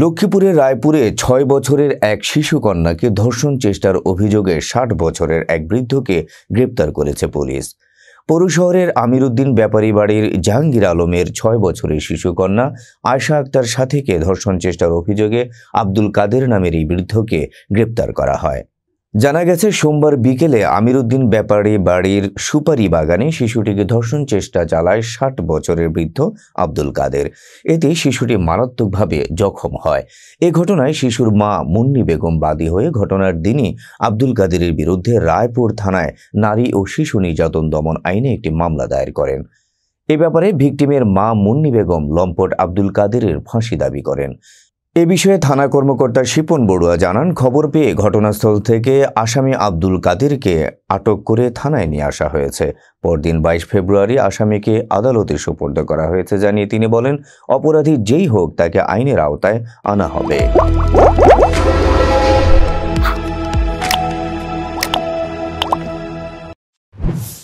লক্ষ্মীপুরের রায়পুরে ছয় বছরের এক শিশুকন্যাকে ধর্ষণ চেষ্টার অভিযোগে ষাট বছরের এক বৃদ্ধকে গ্রেপ্তার করেছে পুলিশ পৌর শহরের আমিরুদ্দিন ব্যাপারী বাড়ির জাহাঙ্গীর আলমের ছয় বছরের শিশুকন্যা আয়শা আক্তার সাথীকে ধর্ষণ চেষ্টার অভিযোগে আব্দুল কাদের নামের এই বৃদ্ধকে গ্রেপ্তার করা হয় জানা গেছে সোমবার বিকেলে আমিরুদ্দিন ব্যাপারী বাড়ির সুপারি বাগানে শিশুটিকে ধর্ষণ চেষ্টা চালায় ষাট বছরের বৃদ্ধ আব্দুল কাদের এতে শিশুটি মারাত্মকভাবে জখম হয় এ ঘটনায় শিশুর মা মুন্নি বেগম বাদী হয়ে ঘটনার দিনই আব্দুল কাদেরের বিরুদ্ধে রায়পুর থানায় নারী ও শিশু নির্যাতন দমন আইনে একটি মামলা দায়ের করেন এ ব্যাপারে ভিকটিমের মা মুন্নি বেগম লম্পট আব্দুল কাদেরের ফাঁসি দাবি করেন এ বিষয়ে থানা কর্মকর্তা শিপন বড়ুয়া জানান খবর পেয়ে ঘটনাস্থল থেকে আসামি আব্দুল কাদেরকে আটক করে থানায় নিয়ে আসা হয়েছে পরদিন বাইশ ফেব্রুয়ারি আসামিকে আদালতে সুপর্দ করা হয়েছে জানিয়ে তিনি বলেন অপরাধী যেই হোক তাকে আইনের আওতায় আনা হবে